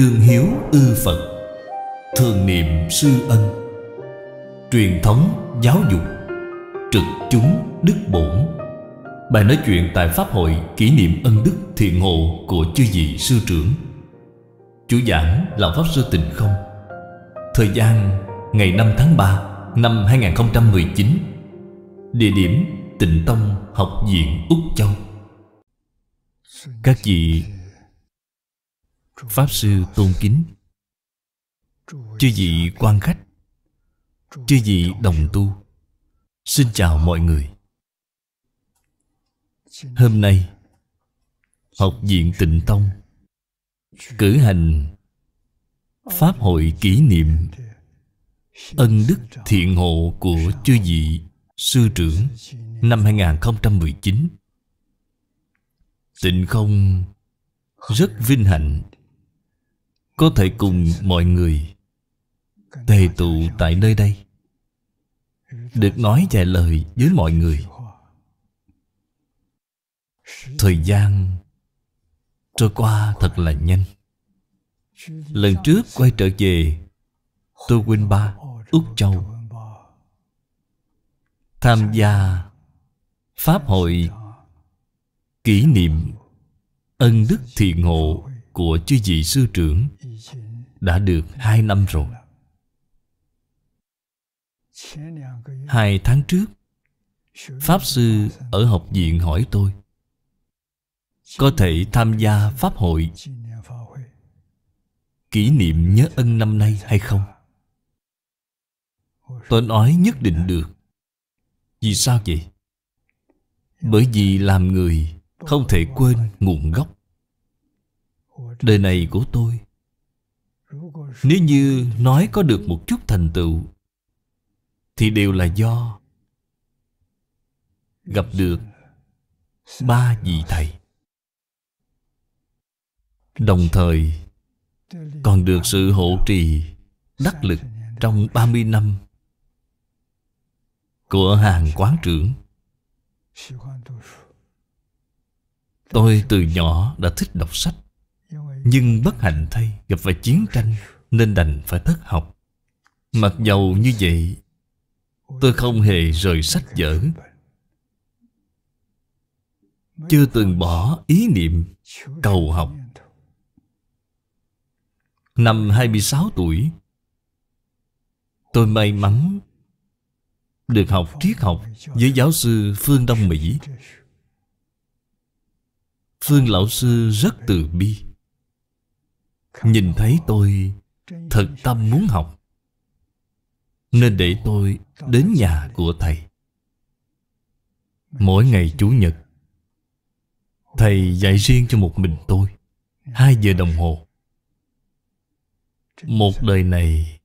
đương hiếu ư Phật Thường niệm sư ân Truyền thống giáo dục Trực chúng đức bổn Bài nói chuyện tại Pháp hội kỷ niệm ân đức thiện ngộ của chư vị sư trưởng Chủ giảng là Pháp Sư Tịnh Không Thời gian ngày 5 tháng 3 năm 2019 Địa điểm Tịnh Tông Học viện Úc Châu Các vị pháp sư tôn kính chư vị quan khách chư vị đồng tu xin chào mọi người hôm nay học viện tịnh tông cử hành pháp hội kỷ niệm ân đức thiện hộ của chư vị sư trưởng năm 2019 tịnh không rất vinh hạnh có thể cùng mọi người Tề tụ tại nơi đây Được nói vài lời với mọi người Thời gian trôi qua thật là nhanh Lần trước quay trở về tôi Quynh Ba, Úc Châu Tham gia Pháp hội Kỷ niệm Ân đức thiện hộ của chư vị sư trưởng đã được hai năm rồi hai tháng trước pháp sư ở học viện hỏi tôi có thể tham gia pháp hội kỷ niệm nhớ ân năm nay hay không tôi nói nhất định được vì sao vậy bởi vì làm người không thể quên nguồn gốc đời này của tôi nếu như nói có được một chút thành tựu thì đều là do gặp được ba vị thầy đồng thời còn được sự hộ trì đắc lực trong 30 năm của hàng quán trưởng tôi từ nhỏ đã thích đọc sách nhưng bất hạnh thay gặp phải chiến tranh Nên đành phải thất học Mặc dầu như vậy Tôi không hề rời sách vở Chưa từng bỏ ý niệm cầu học Năm 26 tuổi Tôi may mắn Được học triết học với giáo sư Phương Đông Mỹ Phương Lão Sư rất từ bi Nhìn thấy tôi Thật tâm muốn học Nên để tôi đến nhà của thầy Mỗi ngày Chủ nhật Thầy dạy riêng cho một mình tôi Hai giờ đồng hồ Một đời này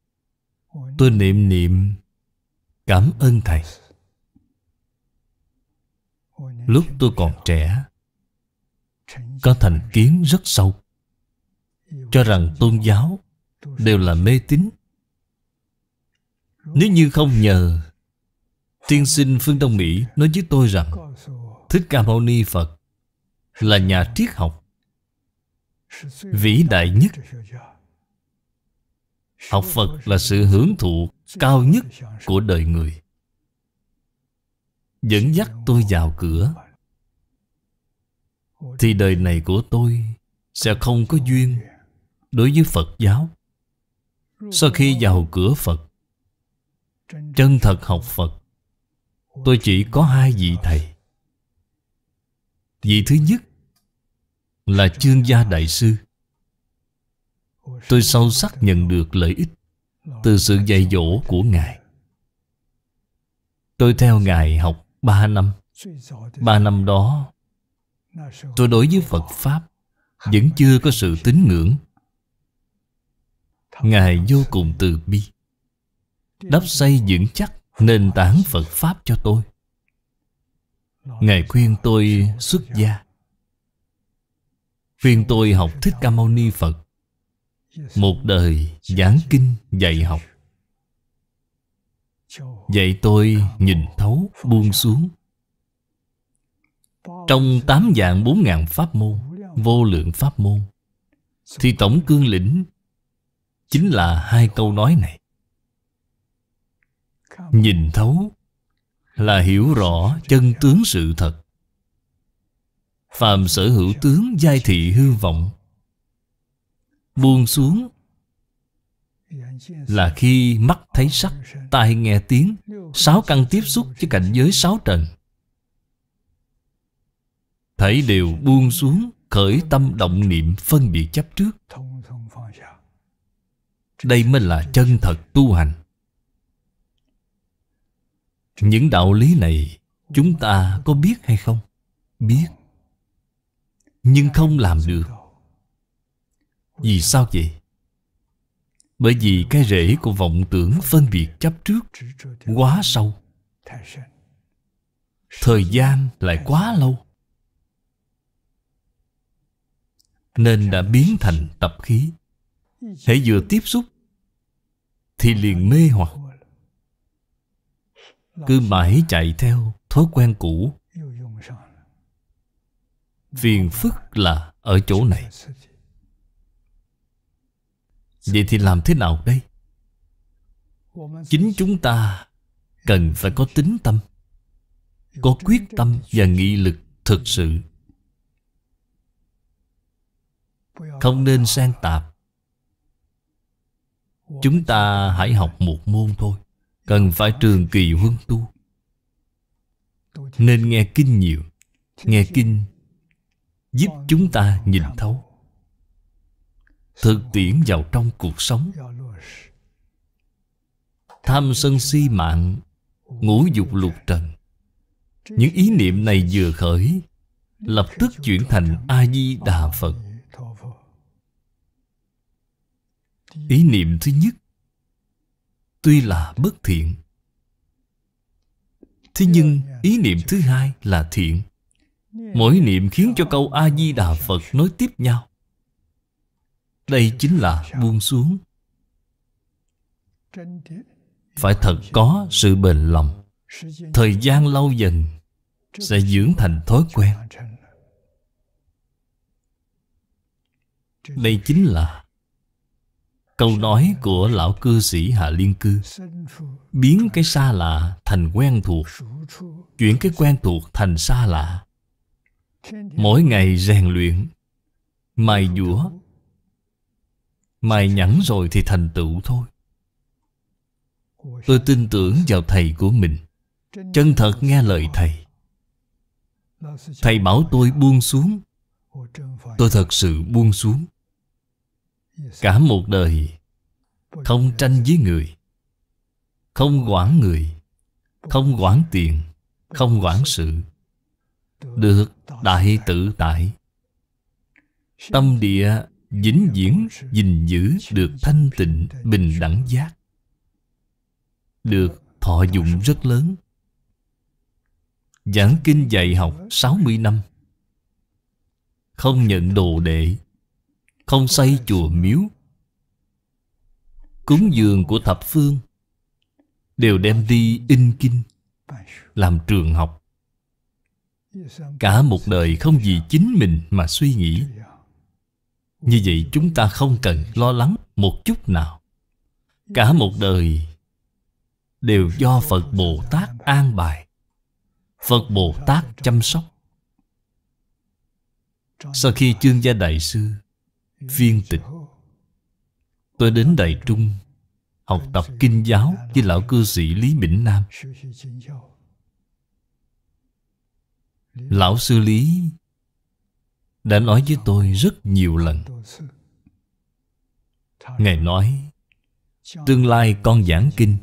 Tôi niệm niệm Cảm ơn Thầy Lúc tôi còn trẻ Có thành kiến rất sâu cho rằng tôn giáo đều là mê tín nếu như không nhờ tiên sinh phương đông mỹ nói với tôi rằng thích ca mâu ni phật là nhà triết học vĩ đại nhất học phật là sự hưởng thụ cao nhất của đời người dẫn dắt tôi vào cửa thì đời này của tôi sẽ không có duyên đối với Phật giáo Sau khi vào cửa Phật Chân thật học Phật Tôi chỉ có hai vị thầy Vị thứ nhất Là Chương gia Đại Sư Tôi sâu sắc nhận được lợi ích Từ sự dạy dỗ của Ngài Tôi theo Ngài học ba năm ba năm đó Tôi đối với Phật Pháp Vẫn chưa có sự tín ngưỡng Ngài vô cùng từ bi Đắp xây vững chắc Nền tảng Phật Pháp cho tôi Ngài khuyên tôi xuất gia Khuyên tôi học Thích Ca Mâu Ni Phật Một đời giảng kinh dạy học Dạy tôi nhìn thấu buông xuống Trong tám dạng bốn ngàn pháp môn Vô lượng pháp môn Thì tổng cương lĩnh chính là hai câu nói này nhìn thấu là hiểu rõ chân tướng sự thật phàm sở hữu tướng giai thị hư vọng buông xuống là khi mắt thấy sắc tai nghe tiếng sáu căn tiếp xúc với cảnh giới sáu trần thấy đều buông xuống khởi tâm động niệm phân biệt chấp trước đây mới là chân thật tu hành Những đạo lý này Chúng ta có biết hay không? Biết Nhưng không làm được Vì sao vậy? Bởi vì cái rễ của vọng tưởng phân biệt chấp trước quá sâu Thời gian lại quá lâu Nên đã biến thành tập khí Hãy vừa tiếp xúc Thì liền mê hoặc Cứ mãi chạy theo thói quen cũ Phiền phức là ở chỗ này Vậy thì làm thế nào đây? Chính chúng ta cần phải có tính tâm Có quyết tâm và nghị lực thực sự Không nên sang tạp Chúng ta hãy học một môn thôi Cần phải trường kỳ huân tu Nên nghe kinh nhiều Nghe kinh Giúp chúng ta nhìn thấu Thực tiễn vào trong cuộc sống Tham sân si mạng Ngũ dục lục trần Những ý niệm này vừa khởi Lập tức chuyển thành A-di-đà Phật ý niệm thứ nhất tuy là bất thiện thế dạ. nhưng ý niệm thứ hai là thiện mỗi niệm khiến cho câu a di đà phật nối tiếp nhau đây chính là buông xuống phải thật có sự bền lòng thời gian lâu dần sẽ dưỡng thành thói quen đây chính là Câu nói của lão cư sĩ Hạ Liên Cư Biến cái xa lạ thành quen thuộc Chuyển cái quen thuộc thành xa lạ Mỗi ngày rèn luyện Mài dũa Mài nhẵn rồi thì thành tựu thôi Tôi tin tưởng vào thầy của mình Chân thật nghe lời thầy Thầy bảo tôi buông xuống Tôi thật sự buông xuống cả một đời không tranh với người không quản người không quản tiền không quản sự được đại tự tại tâm địa vĩnh viễn gìn giữ được thanh tịnh bình đẳng giác được thọ dụng rất lớn giảng kinh dạy học 60 năm không nhận đồ đệ không xây chùa miếu Cúng dường của thập phương Đều đem đi in kinh Làm trường học Cả một đời không vì chính mình mà suy nghĩ Như vậy chúng ta không cần lo lắng một chút nào Cả một đời Đều do Phật Bồ Tát an bài Phật Bồ Tát chăm sóc Sau khi chương gia đại sư viên tịch Tôi đến Đại Trung Học tập kinh giáo với lão cư sĩ Lý Bỉnh Nam Lão sư Lý Đã nói với tôi rất nhiều lần Ngài nói Tương lai con giảng kinh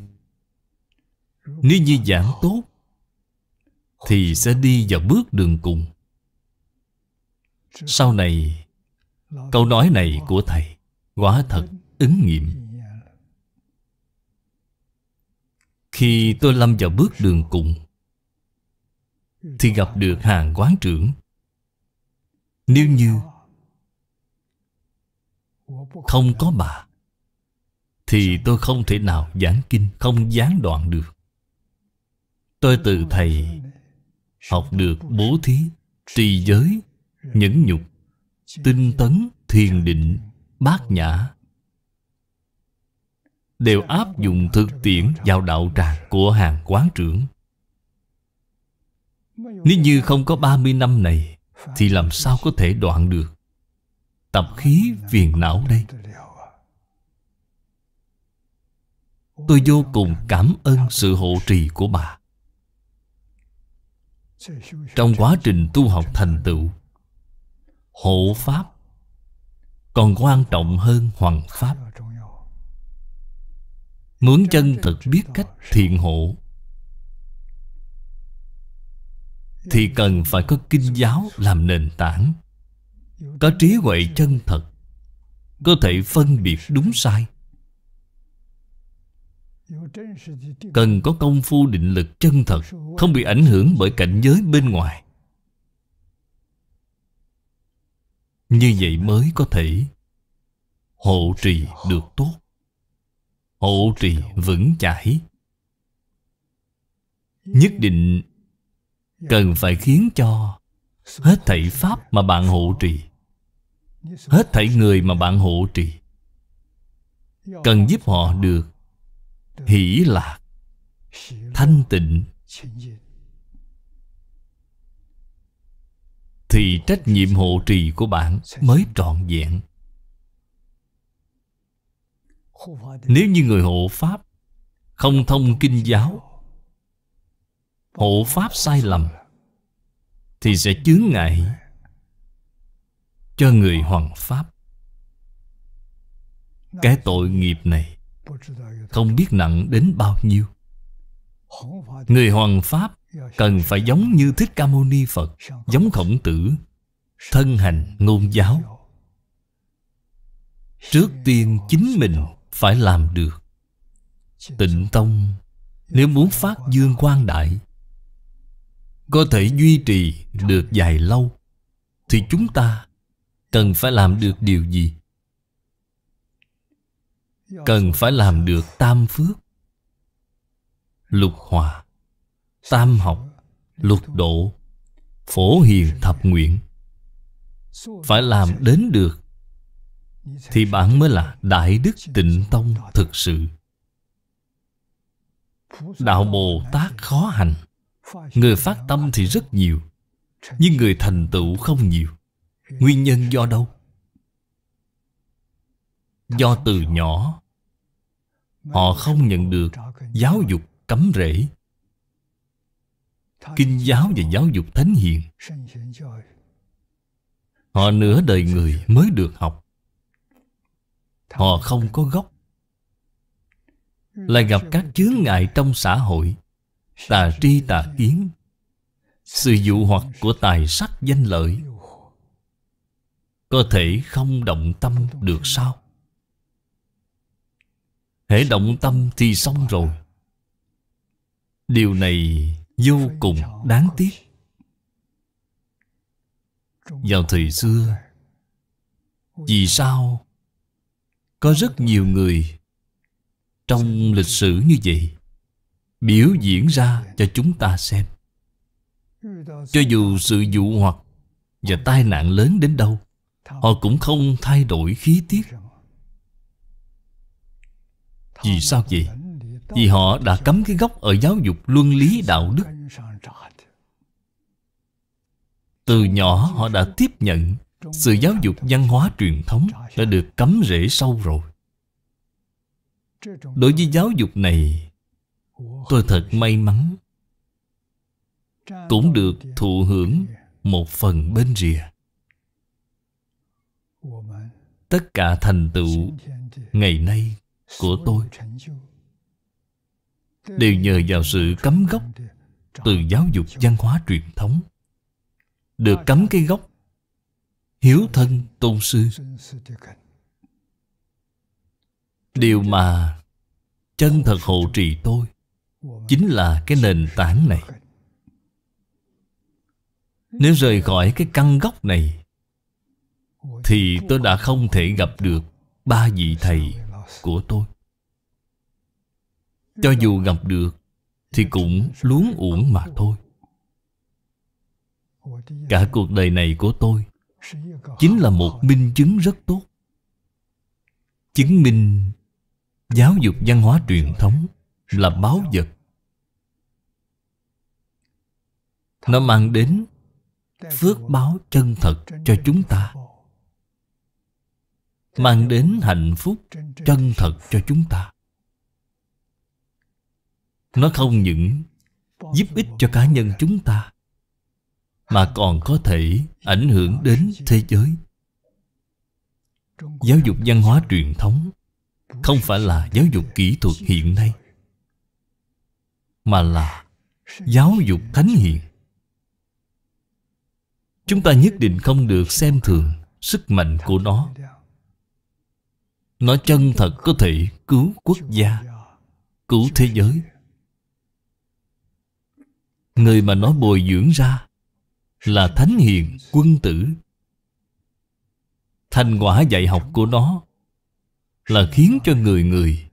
Nếu như giảng tốt Thì sẽ đi vào bước đường cùng Sau này Câu nói này của Thầy Quả thật ứng nghiệm Khi tôi lâm vào bước đường cùng Thì gặp được hàng quán trưởng Nếu như Không có bà Thì tôi không thể nào giảng kinh Không gián đoạn được Tôi từ thầy Học được bố thí Trì giới Nhẫn nhục tinh tấn thiền định bát nhã đều áp dụng thực tiễn vào đạo tràng của hàng quán trưởng nếu như không có 30 năm này Thì làm sao có thể đoạn được Tập khí phiền não đây Tôi vô cùng cảm ơn sự hộ trì của bà Trong quá trình tu học thành tựu hộ pháp còn quan trọng hơn hoàng pháp muốn chân thực biết cách thiện hộ thì cần phải có kinh giáo làm nền tảng có trí huệ chân thật có thể phân biệt đúng sai cần có công phu định lực chân thật không bị ảnh hưởng bởi cảnh giới bên ngoài như vậy mới có thể hộ trì được tốt hộ trì vững chãi nhất định cần phải khiến cho hết thảy pháp mà bạn hộ trì hết thảy người mà bạn hộ trì cần giúp họ được hỷ lạc thanh tịnh thì trách nhiệm hộ trì của bạn mới trọn vẹn nếu như người hộ pháp không thông kinh giáo hộ pháp sai lầm thì sẽ chướng ngại cho người hoàng pháp cái tội nghiệp này không biết nặng đến bao nhiêu người hoàng pháp cần phải giống như thích ca mâu ni phật giống khổng tử thân hành ngôn giáo trước tiên chính mình phải làm được tịnh tông nếu muốn phát dương quang đại có thể duy trì được dài lâu thì chúng ta cần phải làm được điều gì cần phải làm được tam phước lục hòa Tam học luật độ Phổ hiền thập nguyện Phải làm đến được Thì bạn mới là Đại Đức Tịnh Tông thực sự Đạo Bồ Tát khó hành Người phát tâm thì rất nhiều Nhưng người thành tựu không nhiều Nguyên nhân do đâu? Do từ nhỏ Họ không nhận được giáo dục cấm rễ kinh giáo và giáo dục thánh hiền họ nửa đời người mới được học họ không có gốc ừ, lại gặp các chướng ngại trong xã hội tà tri tà kiến sự dụ hoặc của tài sắc danh lợi có thể không động tâm được sao hễ động tâm thì xong rồi điều này vô cùng đáng tiếc vào thời xưa vì sao có rất nhiều người trong lịch sử như vậy biểu diễn ra cho chúng ta xem cho dù sự dụ hoặc và tai nạn lớn đến đâu họ cũng không thay đổi khí tiết vì sao vậy vì họ đã cấm cái gốc ở giáo dục luân lý đạo đức Từ nhỏ họ đã tiếp nhận Sự giáo dục văn hóa truyền thống Đã được cấm rễ sâu rồi Đối với giáo dục này Tôi thật may mắn Cũng được thụ hưởng một phần bên rìa Tất cả thành tựu ngày nay của tôi đều nhờ vào sự cấm gốc từ giáo dục văn hóa truyền thống được cấm cái gốc hiếu thân tôn sư điều mà chân thật hộ trì tôi chính là cái nền tảng này nếu rời khỏi cái căn gốc này thì tôi đã không thể gặp được ba vị thầy của tôi cho dù gặp được Thì cũng luống uổng mà thôi Cả cuộc đời này của tôi Chính là một minh chứng rất tốt Chứng minh Giáo dục văn hóa truyền thống Là báo vật Nó mang đến Phước báo chân thật cho chúng ta Mang đến hạnh phúc chân thật cho chúng ta nó không những giúp ích cho cá nhân chúng ta Mà còn có thể ảnh hưởng đến thế giới Giáo dục văn hóa truyền thống Không phải là giáo dục kỹ thuật hiện nay Mà là giáo dục thánh hiện Chúng ta nhất định không được xem thường sức mạnh của nó Nó chân thật có thể cứu quốc gia Cứu thế giới Người mà nó bồi dưỡng ra Là thánh hiền quân tử Thành quả dạy học của nó Là khiến cho người người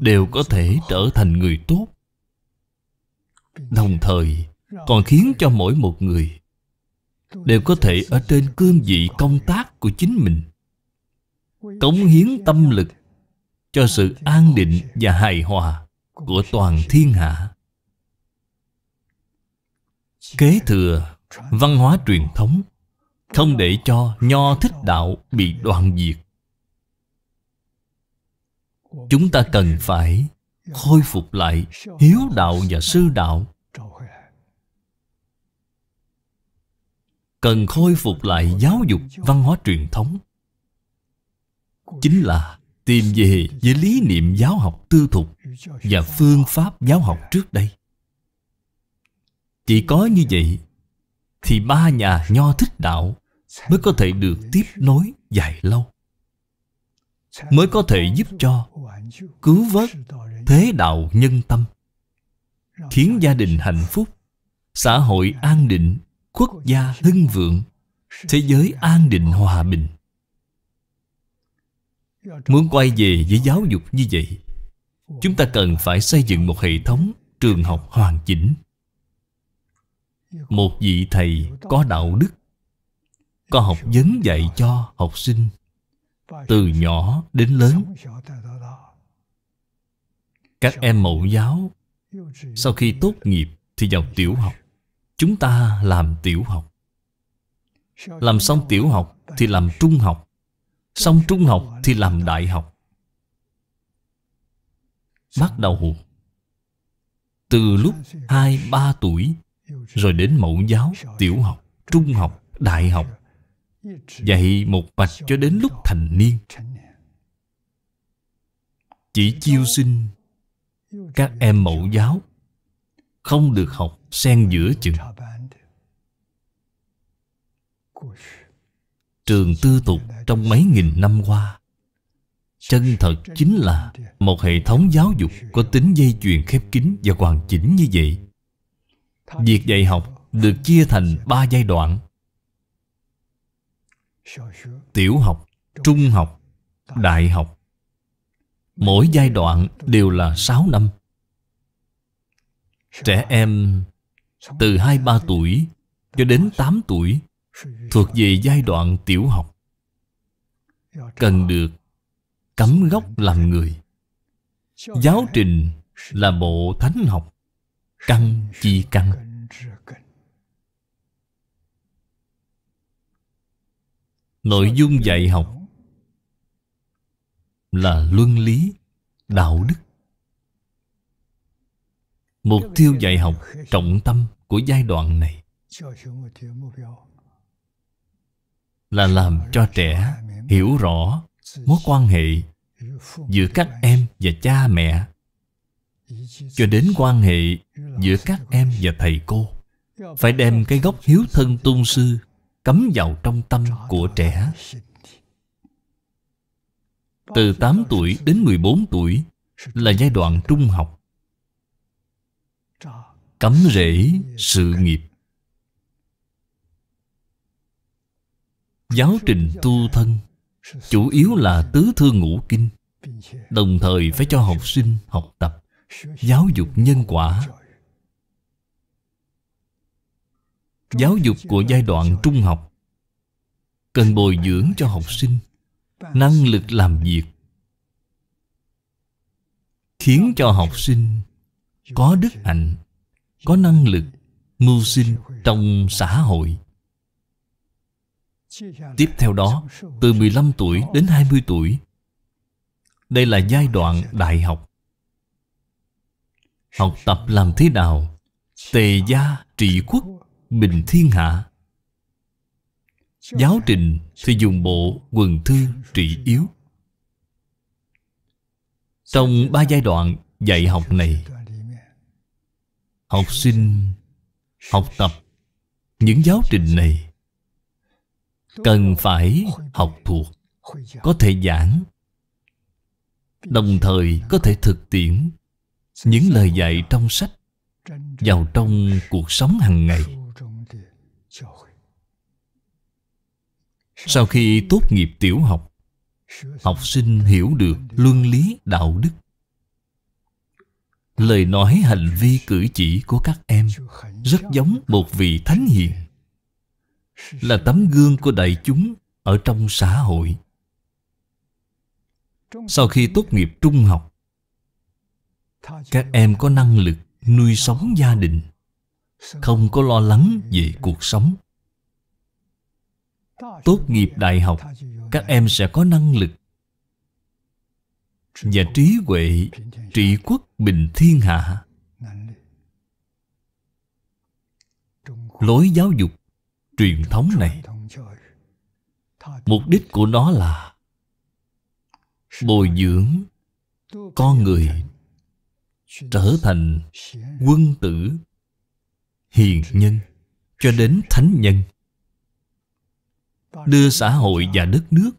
Đều có thể trở thành người tốt Đồng thời Còn khiến cho mỗi một người Đều có thể ở trên cương vị công tác của chính mình Cống hiến tâm lực Cho sự an định và hài hòa Của toàn thiên hạ Kế thừa văn hóa truyền thống Không để cho nho thích đạo bị đoạn diệt Chúng ta cần phải khôi phục lại hiếu đạo và sư đạo cần khôi phục lại giáo dục văn hóa truyền thống chính là tìm về với lý niệm giáo học tư thục và phương pháp giáo học trước đây chỉ có như vậy Thì ba nhà nho thích đạo Mới có thể được tiếp nối dài lâu Mới có thể giúp cho Cứu vớt thế đạo nhân tâm Khiến gia đình hạnh phúc Xã hội an định Quốc gia hưng vượng Thế giới an định hòa bình Muốn quay về với giáo dục như vậy Chúng ta cần phải xây dựng một hệ thống trường học hoàn chỉnh một vị thầy có đạo đức có học vấn dạy cho học sinh từ nhỏ đến lớn các em mẫu giáo sau khi tốt nghiệp thì vào tiểu học chúng ta làm tiểu học làm xong tiểu học thì làm trung học xong trung học thì làm đại học bắt đầu từ lúc hai ba tuổi rồi đến mẫu giáo tiểu học trung học đại học dạy một mạch cho đến lúc thành niên chỉ chiêu sinh các em mẫu giáo không được học xen giữa chừng trường tư tục trong mấy nghìn năm qua chân thật chính là một hệ thống giáo dục có tính dây chuyền khép kín và hoàn chỉnh như vậy Việc dạy học được chia thành ba giai đoạn Tiểu học, trung học, đại học Mỗi giai đoạn đều là 6 năm Trẻ em từ 2-3 tuổi cho đến 8 tuổi thuộc về giai đoạn tiểu học cần được cấm gốc làm người giáo trình là bộ thánh học căn chi căn nội dung dạy học là luân lý đạo đức mục tiêu dạy học trọng tâm của giai đoạn này là làm cho trẻ hiểu rõ mối quan hệ giữa các em và cha mẹ cho đến quan hệ giữa các em và thầy cô phải đem cái gốc hiếu thân tôn sư cấm vào trong tâm của trẻ từ 8 tuổi đến 14 tuổi là giai đoạn trung học cấm rễ sự nghiệp giáo trình tu thân chủ yếu là tứ thư ngũ kinh đồng thời phải cho học sinh học tập giáo dục nhân quả giáo dục của giai đoạn trung học cần bồi dưỡng cho học sinh năng lực làm việc khiến cho học sinh có đức hạnh có năng lực mưu sinh trong xã hội Tiếp theo đó, từ 15 tuổi đến 20 tuổi Đây là giai đoạn đại học Học tập làm thế nào Tề gia trị quốc bình thiên hạ Giáo trình thì dùng bộ quần thư trị yếu Trong ba giai đoạn dạy học này Học sinh học tập Những giáo trình này Cần phải học thuộc Có thể giảng Đồng thời có thể thực tiễn Những lời dạy trong sách Vào trong cuộc sống hàng ngày sau khi tốt nghiệp tiểu học Học sinh hiểu được luân lý đạo đức Lời nói hành vi cử chỉ của các em Rất giống một vị thánh hiền Là tấm gương của đại chúng Ở trong xã hội Sau khi tốt nghiệp trung học Các em có năng lực nuôi sống gia đình không có lo lắng về cuộc sống tốt nghiệp đại học các em sẽ có năng lực và trí huệ trị quốc bình thiên hạ lối giáo dục truyền thống này mục đích của nó là bồi dưỡng con người trở thành quân tử hiền nhân cho đến thánh nhân đưa xã hội và đất nước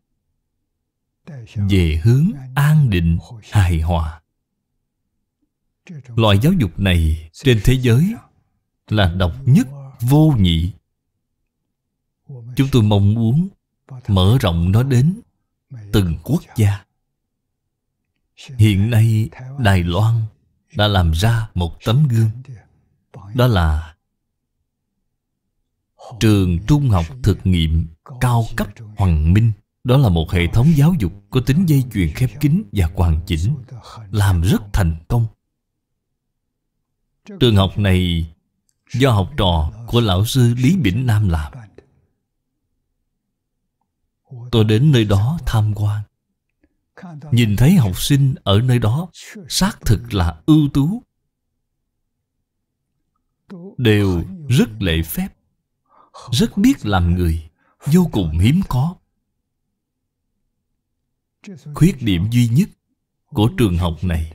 về hướng an định hài hòa loại giáo dục này trên thế giới là độc nhất vô nhị chúng tôi mong muốn mở rộng nó đến từng quốc gia hiện nay đài loan đã làm ra một tấm gương đó là trường trung học thực nghiệm cao cấp hoàng minh đó là một hệ thống giáo dục có tính dây chuyền khép kín và hoàn chỉnh làm rất thành công trường học này do học trò của lão sư lý bỉnh nam làm tôi đến nơi đó tham quan nhìn thấy học sinh ở nơi đó xác thực là ưu tú đều rất lễ phép rất biết làm người vô cùng hiếm có khuyết điểm duy nhất của trường học này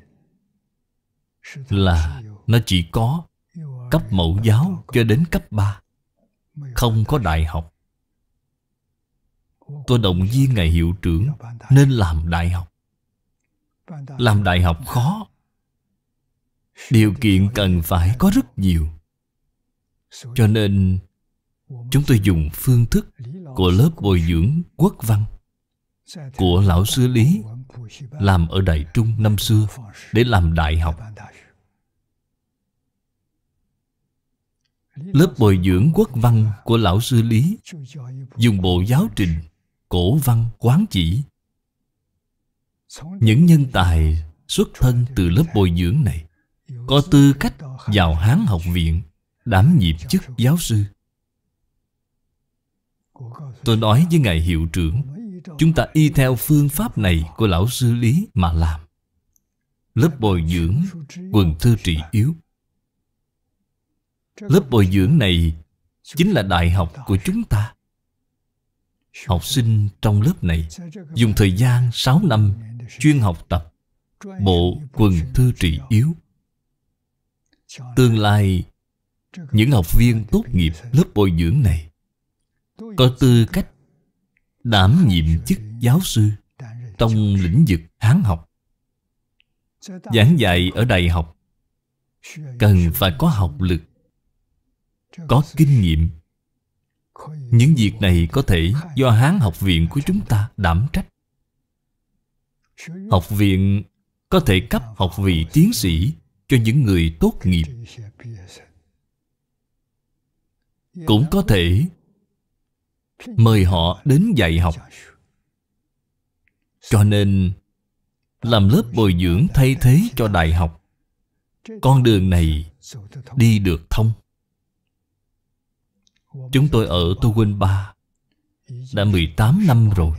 là nó chỉ có cấp mẫu giáo cho đến cấp 3 không có đại học tôi động viên ngài hiệu trưởng nên làm đại học làm đại học khó điều kiện cần phải có rất nhiều cho nên chúng tôi dùng phương thức của lớp bồi dưỡng quốc văn của lão sư lý làm ở đại trung năm xưa để làm đại học lớp bồi dưỡng quốc văn của lão sư lý dùng bộ giáo trình cổ văn quán chỉ những nhân tài xuất thân từ lớp bồi dưỡng này có tư cách vào hán học viện đảm nhiệm chức giáo sư Tôi nói với Ngài Hiệu trưởng Chúng ta y theo phương pháp này của Lão Sư Lý mà làm Lớp bồi dưỡng quần thơ trị yếu Lớp bồi dưỡng này chính là đại học của chúng ta Học sinh trong lớp này dùng thời gian 6 năm chuyên học tập bộ quần thư trị yếu Tương lai, những học viên tốt nghiệp lớp bồi dưỡng này có tư cách đảm nhiệm chức giáo sư trong lĩnh vực Hán học. Giảng dạy ở đại học cần phải có học lực, có kinh nghiệm. Những việc này có thể do Hán học viện của chúng ta đảm trách. Học viện có thể cấp học vị tiến sĩ cho những người tốt nghiệp. Cũng có thể mời họ đến dạy học cho nên làm lớp bồi dưỡng thay thế cho đại học con đường này đi được thông chúng tôi ở tô quên ba đã 18 năm rồi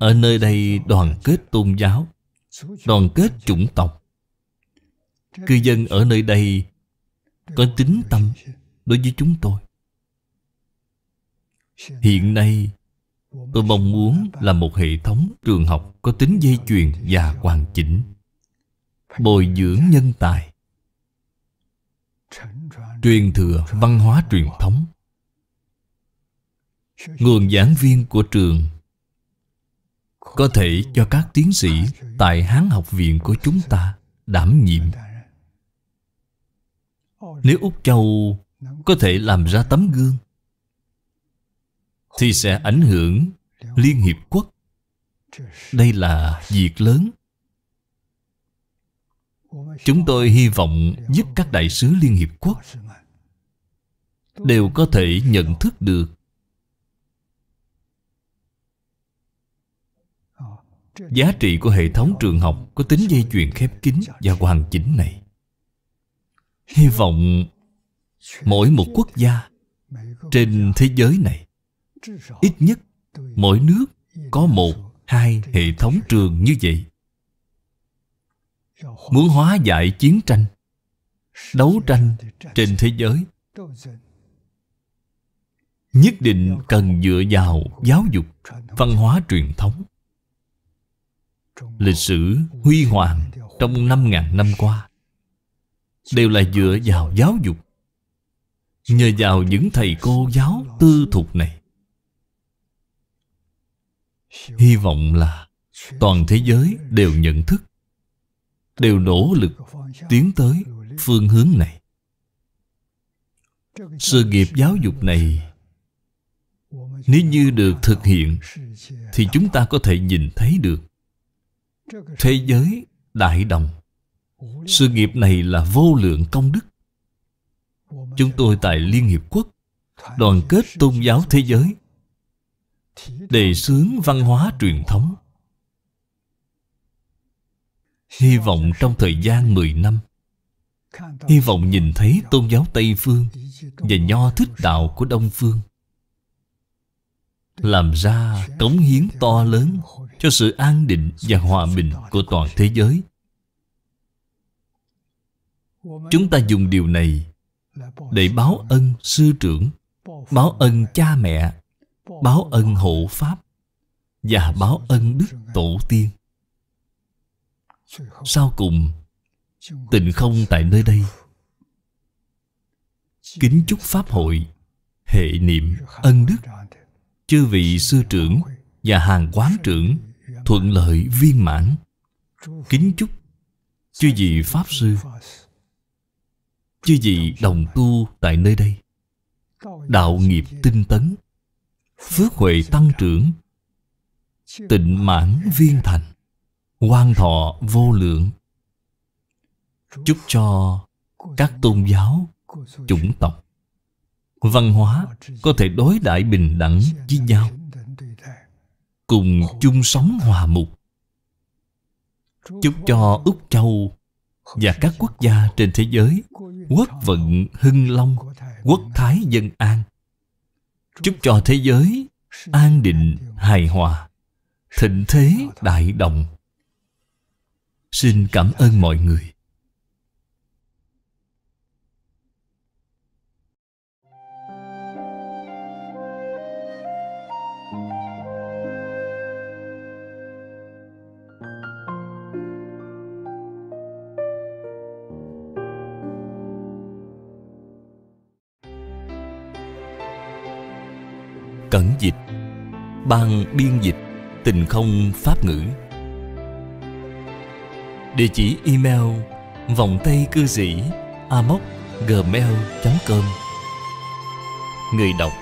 ở nơi đây đoàn kết tôn giáo đoàn kết chủng tộc cư dân ở nơi đây có tính tâm đối với chúng tôi Hiện nay Tôi mong muốn là một hệ thống trường học có tính dây chuyền và hoàn chỉnh Bồi dưỡng nhân tài Truyền thừa văn hóa truyền thống Nguồn giảng viên của trường Có thể cho các tiến sĩ tại Hán học viện của chúng ta đảm nhiệm Nếu Úc Châu có thể làm ra tấm gương thì sẽ ảnh hưởng Liên Hiệp Quốc. Đây là việc lớn. Chúng tôi hy vọng giúp các đại sứ Liên Hiệp Quốc đều có thể nhận thức được giá trị của hệ thống trường học có tính dây chuyền khép kín và hoàn chỉnh này. Hy vọng mỗi một quốc gia trên thế giới này ít nhất mỗi nước có một hai hệ thống trường như vậy muốn hóa giải chiến tranh đấu tranh trên thế giới nhất định cần dựa vào giáo dục văn hóa truyền thống lịch sử huy hoàng trong năm ngàn năm qua đều là dựa vào giáo dục nhờ vào những thầy cô giáo tư thục này hy vọng là toàn thế giới đều nhận thức đều nỗ lực tiến tới phương hướng này sự nghiệp giáo dục này nếu như được thực hiện thì chúng ta có thể nhìn thấy được thế giới đại đồng sự nghiệp này là vô lượng công đức chúng tôi tại liên hiệp quốc đoàn kết tôn giáo thế giới đề xướng văn hóa truyền thống Hy vọng trong thời gian 10 năm Hy vọng nhìn thấy tôn giáo Tây Phương Và nho thích đạo của Đông Phương Làm ra cống hiến to lớn Cho sự an định và hòa bình của toàn thế giới Chúng ta dùng điều này Để báo ân sư trưởng Báo ân cha mẹ báo ân hộ pháp và báo ân đức tổ tiên sau cùng tình không tại nơi đây kính chúc pháp hội hệ niệm ân đức chư vị sư trưởng và hàng quán trưởng thuận lợi viên mãn kính chúc chư vị pháp sư chư vị đồng tu tại nơi đây đạo nghiệp tinh tấn phước huệ tăng trưởng tịnh mãn viên thành quan thọ vô lượng chúc cho các tôn giáo chủng tộc văn hóa có thể đối đãi bình đẳng với nhau cùng chung sống hòa mục chúc cho úc châu và các quốc gia trên thế giới quốc vận hưng long quốc thái dân an chúc cho thế giới an định hài hòa thịnh thế đại đồng xin cảm ơn mọi người cẩn dịch ban biên dịch tình không pháp ngữ địa chỉ email vòng tay cư sĩ amoc gmail com người đọc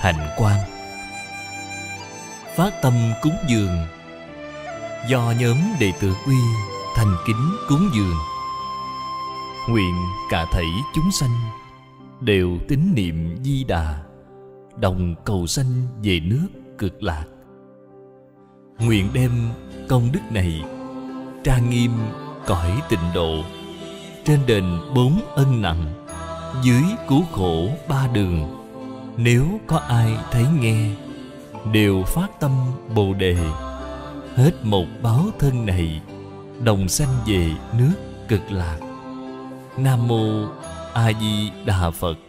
hạnh quang phát tâm cúng dường do nhóm đệ tử quy thành kính cúng dường nguyện cả thảy chúng sanh đều tín niệm di đà đồng cầu sanh về nước cực lạc nguyện đem công đức này tra nghiêm cõi tịnh độ trên đền bốn ân nặng dưới cứu khổ ba đường nếu có ai thấy nghe đều phát tâm bồ đề hết một báo thân này đồng sanh về nước cực lạc nam mô a di đà phật